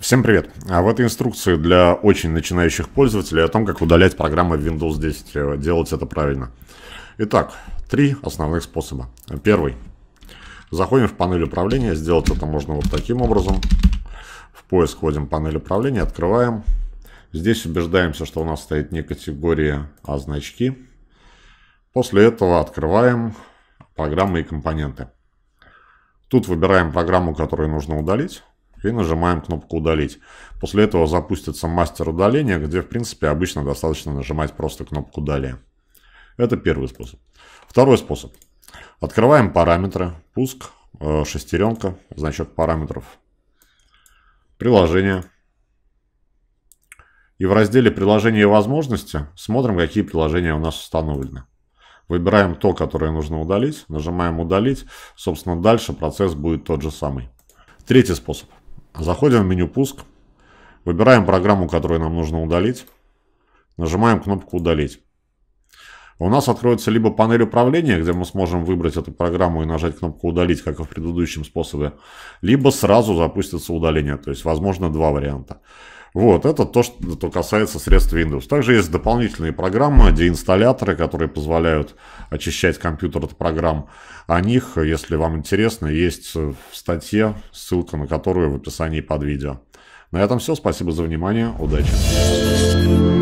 Всем привет! А в этой инструкции для очень начинающих пользователей о том, как удалять программы в Windows 10. Э, делать это правильно. Итак, три основных способа. Первый. Заходим в панель управления. Сделать это можно вот таким образом. В поиск вводим панель управления, открываем. Здесь убеждаемся, что у нас стоит не категория, а значки. После этого открываем программы и компоненты. Тут выбираем программу, которую нужно удалить и нажимаем кнопку «Удалить». После этого запустится мастер удаления, где, в принципе, обычно достаточно нажимать просто кнопку «Далее». Это первый способ. Второй способ. Открываем параметры, пуск, э, шестеренка, значок параметров, приложение. И в разделе «Приложения и возможности» смотрим, какие приложения у нас установлены. Выбираем то, которое нужно удалить, нажимаем «Удалить». Собственно, дальше процесс будет тот же самый. Третий способ. Заходим в меню «Пуск», выбираем программу, которую нам нужно удалить, нажимаем кнопку «Удалить». У нас откроется либо панель управления, где мы сможем выбрать эту программу и нажать кнопку «Удалить», как и в предыдущем способе, либо сразу запустится удаление, то есть возможно два варианта. Вот, это то, что касается средств Windows. Также есть дополнительные программы, деинсталляторы, которые позволяют очищать компьютер от программ. О них, если вам интересно, есть в статье, ссылка на которую в описании под видео. На этом все. Спасибо за внимание. Удачи.